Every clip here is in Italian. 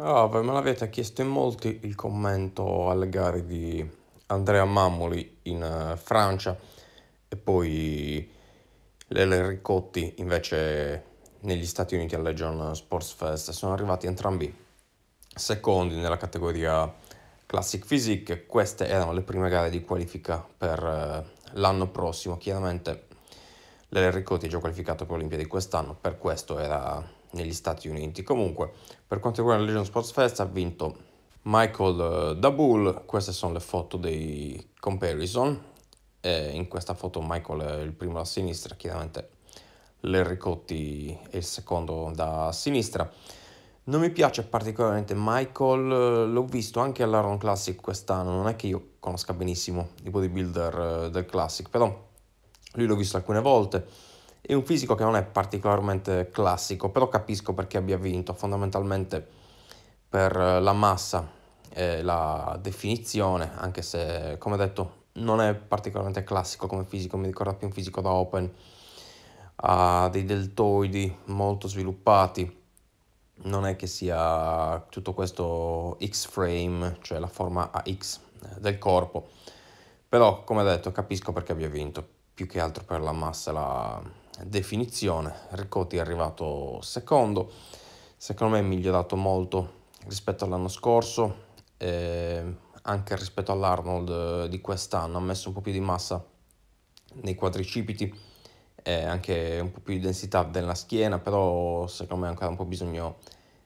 Allora, ah, me l'avete chiesto in molti il commento alle gare di Andrea Mammoli in eh, Francia e poi Lele Ricotti invece negli Stati Uniti al Legion Sports Fest. Sono arrivati entrambi secondi nella categoria Classic Physique. Queste erano le prime gare di qualifica per eh, l'anno prossimo. Chiaramente Lele Ricotti è già qualificato per le Olimpiadi quest'anno, per questo era negli Stati Uniti. Comunque, per quanto riguarda il Legion Sports Fest, ha vinto Michael uh, Daboul. Queste sono le foto dei comparison. E in questa foto Michael è il primo da sinistra, chiaramente l'Enricotti è il secondo da sinistra. Non mi piace particolarmente Michael, eh, l'ho visto anche all'Aron Classic quest'anno, non è che io conosca benissimo i bodybuilder eh, del Classic, però lui l'ho visto alcune volte, è un fisico che non è particolarmente classico, però capisco perché abbia vinto, fondamentalmente per eh, la massa e la definizione, anche se, come detto, non è particolarmente classico come fisico, mi ricorda più un fisico da open, ha dei deltoidi molto sviluppati, non è che sia tutto questo X-frame, cioè la forma a X eh, del corpo, però come detto capisco perché abbia vinto, più che altro per la massa e la, definizione. Ricotti è arrivato secondo, secondo me è migliorato molto rispetto all'anno scorso, eh, anche rispetto all'Arnold eh, di quest'anno, ha messo un po' più di massa nei quadricipiti, eh, anche un po' più di densità della schiena, però secondo me ha ancora un po' bisogno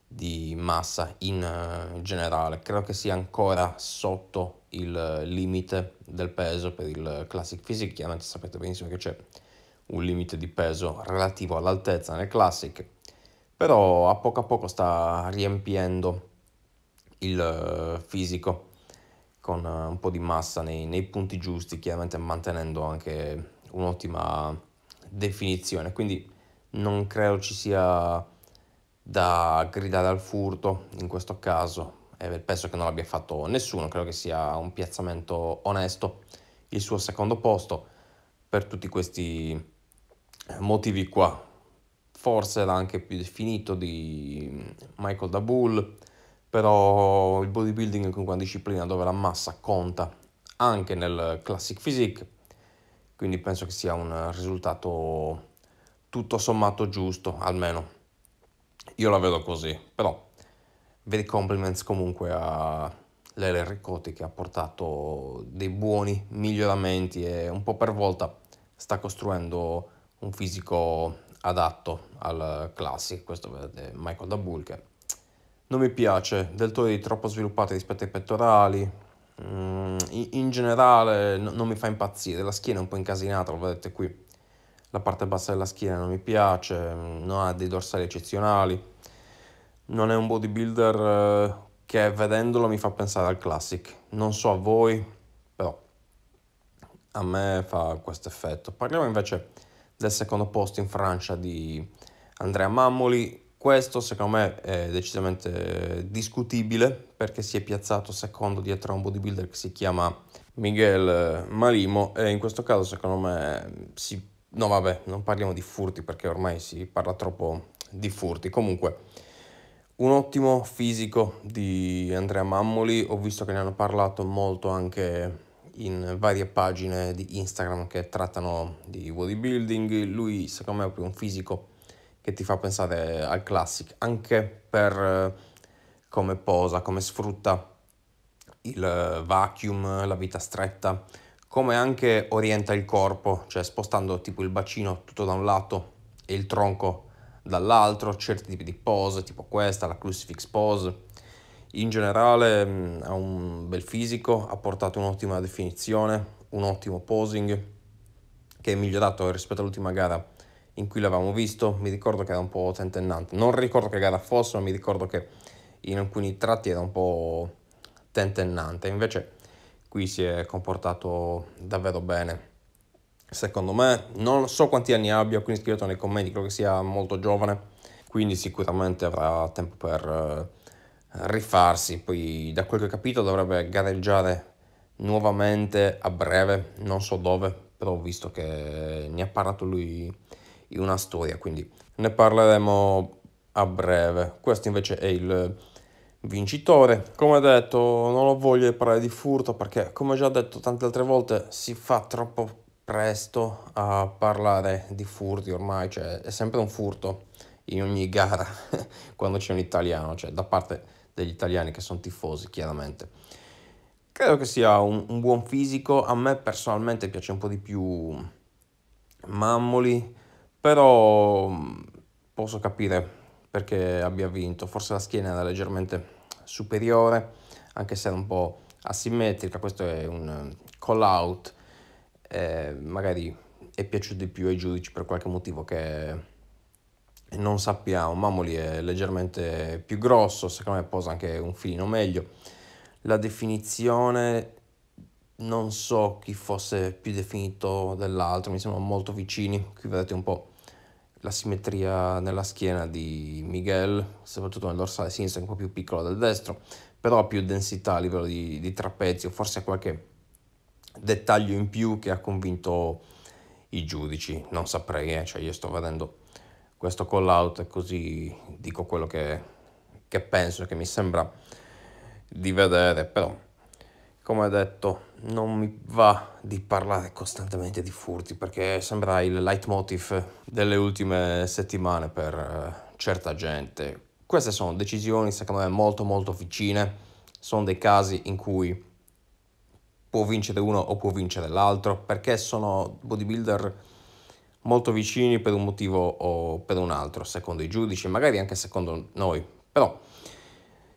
di massa in eh, generale. Credo che sia ancora sotto il eh, limite del peso per il Classic Physique, chiaramente sapete benissimo che c'è un limite di peso relativo all'altezza nel Classic, però a poco a poco sta riempiendo il eh, fisico con eh, un po' di massa nei, nei punti giusti, chiaramente mantenendo anche un'ottima definizione, quindi non credo ci sia da gridare al furto in questo caso, eh, penso che non l'abbia fatto nessuno, credo che sia un piazzamento onesto il suo secondo posto per tutti questi motivi qua. Forse era anche più definito di Michael da Bull, però il bodybuilding è una disciplina dove la massa conta anche nel classic physique, quindi penso che sia un risultato tutto sommato giusto, almeno io la vedo così, però veri compliments comunque a Lele Ricotti che ha portato dei buoni miglioramenti e un po' per volta sta costruendo un fisico adatto al classic, questo vedete Michael da Bull che non mi piace, deltoidi troppo sviluppati rispetto ai pettorali, mm, in generale non mi fa impazzire, la schiena è un po' incasinata, lo vedete qui, la parte bassa della schiena non mi piace, mm, non ha dei dorsali eccezionali, non è un bodybuilder eh, che vedendolo mi fa pensare al classic, non so a voi, però a me fa questo effetto. Parliamo invece del secondo posto in Francia di Andrea Mammoli. Questo secondo me è decisamente discutibile perché si è piazzato secondo dietro a un bodybuilder che si chiama Miguel Malimo e in questo caso secondo me si... No vabbè, non parliamo di furti perché ormai si parla troppo di furti. Comunque, un ottimo fisico di Andrea Mammoli, ho visto che ne hanno parlato molto anche in varie pagine di Instagram che trattano di bodybuilding. Lui, secondo me, è un fisico che ti fa pensare al classic, anche per eh, come posa, come sfrutta il eh, vacuum, la vita stretta, come anche orienta il corpo, cioè spostando tipo il bacino tutto da un lato e il tronco dall'altro, certi tipi di pose, tipo questa, la crucifix pose, in generale mh, mm, ha un bel fisico, ha portato un'ottima definizione, un ottimo posing che è migliorato rispetto all'ultima gara in cui l'avevamo visto, mi ricordo che era un po' tentennante, non ricordo che gara fosse, ma mi ricordo che in alcuni tratti era un po' tentennante, invece qui si è comportato davvero bene. Secondo me, non so quanti anni abbia, quindi scrivetelo nei commenti, credo che sia molto giovane, quindi sicuramente avrà tempo per... Eh, rifarsi. Poi, da quel che ho capito, dovrebbe gareggiare nuovamente a breve, non so dove, però ho visto che ne ha parlato lui in una storia, quindi ne parleremo a breve. Questo invece è il vincitore. Come detto, non ho voglia di parlare di furto perché, come già detto tante altre volte, si fa troppo presto a parlare di furti ormai, cioè è sempre un furto in ogni gara quando c'è un italiano, cioè da parte degli italiani che sono tifosi chiaramente. Credo che sia un, un buon fisico, a me personalmente piace un po' di più Mammoli, però mm, posso capire perché abbia vinto, forse la schiena era leggermente superiore, anche se era un po' asimmetrica, questo è un mm, call out, eh, magari è piaciuto di più ai giudici per qualche motivo che non sappiamo. Mamoli è leggermente più grosso, secondo me posa anche un filino meglio. La definizione, non so chi fosse più definito dell'altro, mi sembrano molto vicini. Qui vedete un po' la simmetria nella schiena di Miguel, soprattutto nel dorsale sinistro, è un po' più piccolo del destro, però ha più densità a livello di, di trapezio, forse qualche dettaglio in più che ha convinto i giudici, non saprei, eh? cioè io sto vedendo questo call out così dico quello che, che penso, che mi sembra di vedere, però come detto non mi va di parlare costantemente di furti perché sembra il leitmotiv delle ultime settimane per eh, certa gente. Queste sono decisioni secondo me molto molto vicine, sono dei casi in cui può vincere uno o può vincere l'altro perché sono bodybuilder molto vicini per un motivo o per un altro, secondo i giudici, magari anche secondo noi, però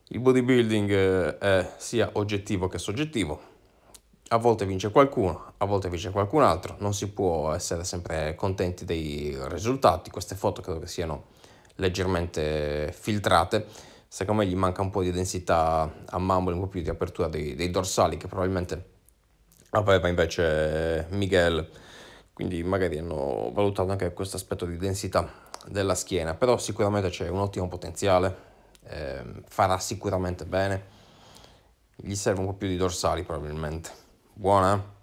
il bodybuilding eh, è sia oggettivo che soggettivo. A volte vince qualcuno, a volte vince qualcun altro, non si può essere sempre contenti dei risultati. Queste foto credo che siano leggermente filtrate. Secondo me gli manca un po' di densità a mammole, un po' più di apertura dei, dei dorsali che probabilmente aveva invece Miguel quindi magari hanno valutato anche questo aspetto di densità della schiena, però sicuramente c'è un ottimo potenziale, eh, farà sicuramente bene, gli serve un po' più di dorsali probabilmente. Buona?